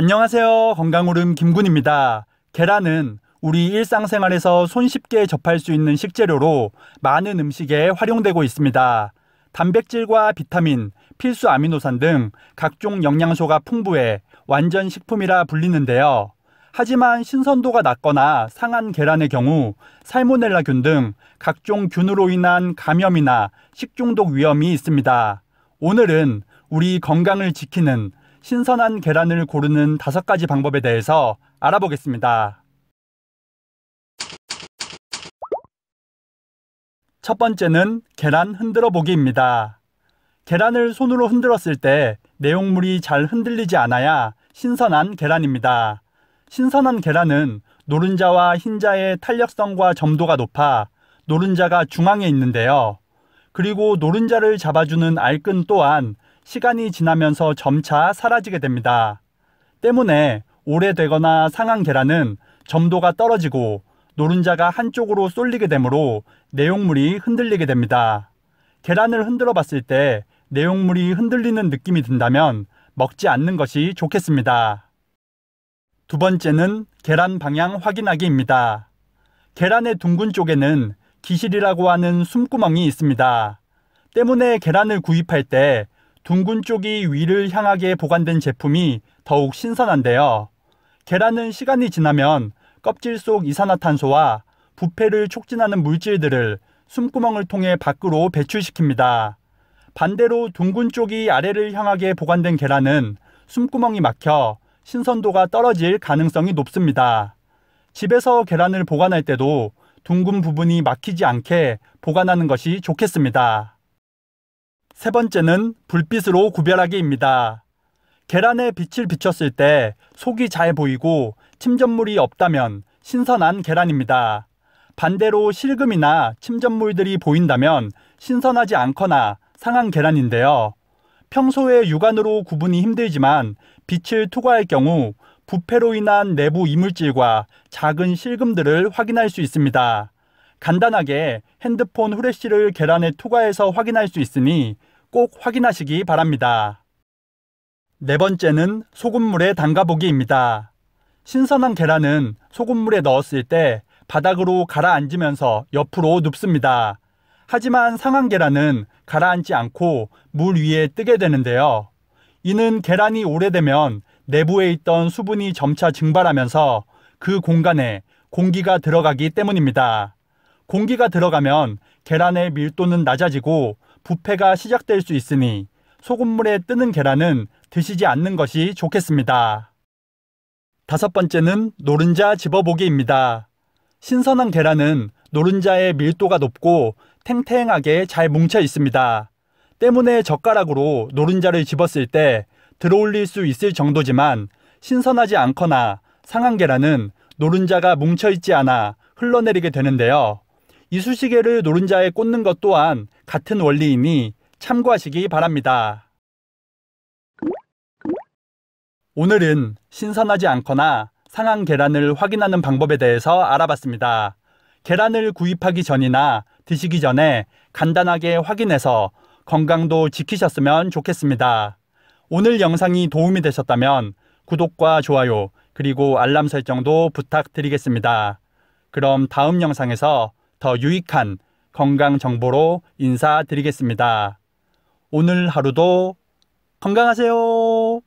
안녕하세요. 건강오름 김군입니다. 계란은 우리 일상생활에서 손쉽게 접할 수 있는 식재료로 많은 음식에 활용되고 있습니다. 단백질과 비타민, 필수 아미노산 등 각종 영양소가 풍부해 완전 식품이라 불리는데요. 하지만 신선도가 낮거나 상한 계란의 경우 살모넬라균 등 각종 균으로 인한 감염이나 식중독 위험이 있습니다. 오늘은 우리 건강을 지키는 신선한 계란을 고르는 다섯 가지 방법에 대해서 알아보겠습니다. 첫 번째는 계란 흔들어 보기입니다. 계란을 손으로 흔들었을 때 내용물이 잘 흔들리지 않아야 신선한 계란입니다. 신선한 계란은 노른자와 흰자의 탄력성과 점도가 높아 노른자가 중앙에 있는데요. 그리고 노른자를 잡아주는 알끈 또한 시간이 지나면서 점차 사라지게 됩니다. 때문에 오래되거나 상한 계란은 점도가 떨어지고 노른자가 한쪽으로 쏠리게 되므로 내용물이 흔들리게 됩니다. 계란을 흔들어 봤을 때 내용물이 흔들리는 느낌이 든다면 먹지 않는 것이 좋겠습니다. 두 번째는 계란 방향 확인하기입니다. 계란의 둥근 쪽에는 기실이라고 하는 숨구멍이 있습니다. 때문에 계란을 구입할 때 둥근 쪽이 위를 향하게 보관된 제품이 더욱 신선한데요. 계란은 시간이 지나면 껍질 속 이산화탄소와 부패를 촉진하는 물질들을 숨구멍을 통해 밖으로 배출시킵니다. 반대로 둥근 쪽이 아래를 향하게 보관된 계란은 숨구멍이 막혀 신선도가 떨어질 가능성이 높습니다. 집에서 계란을 보관할 때도 둥근 부분이 막히지 않게 보관하는 것이 좋겠습니다. 세 번째는 불빛으로 구별하기입니다. 계란에 빛을 비쳤을 때 속이 잘 보이고 침전물이 없다면 신선한 계란입니다. 반대로 실금이나 침전물들이 보인다면 신선하지 않거나 상한 계란인데요. 평소에 육안으로 구분이 힘들지만 빛을 투과할 경우 부패로 인한 내부 이물질과 작은 실금들을 확인할 수 있습니다. 간단하게 핸드폰 후레쉬를 계란에 투과해서 확인할 수 있으니 꼭 확인하시기 바랍니다. 네 번째는 소금물에 담가보기입니다. 신선한 계란은 소금물에 넣었을 때 바닥으로 가라앉으면서 옆으로 눕습니다. 하지만 상한 계란은 가라앉지 않고 물 위에 뜨게 되는데요. 이는 계란이 오래되면 내부에 있던 수분이 점차 증발하면서 그 공간에 공기가 들어가기 때문입니다. 공기가 들어가면 계란의 밀도는 낮아지고 부패가 시작될 수 있으니 소금물에 뜨는 계란은 드시지 않는 것이 좋겠습니다. 다섯 번째는 노른자 집어보기입니다. 신선한 계란은 노른자의 밀도가 높고 탱탱하게 잘 뭉쳐 있습니다. 때문에 젓가락으로 노른자를 집었을 때 들어올릴 수 있을 정도지만 신선하지 않거나 상한 계란은 노른자가 뭉쳐 있지 않아 흘러내리게 되는데요. 이쑤시개를 노른자에 꽂는 것 또한 같은 원리이니 참고하시기 바랍니다. 오늘은 신선하지 않거나 상한 계란을 확인하는 방법에 대해서 알아봤습니다. 계란을 구입하기 전이나 드시기 전에 간단하게 확인해서 건강도 지키셨으면 좋겠습니다. 오늘 영상이 도움이 되셨다면 구독과 좋아요 그리고 알람 설정도 부탁드리겠습니다. 그럼 다음 영상에서 더 유익한 건강 정보로 인사드리겠습니다. 오늘 하루도 건강하세요.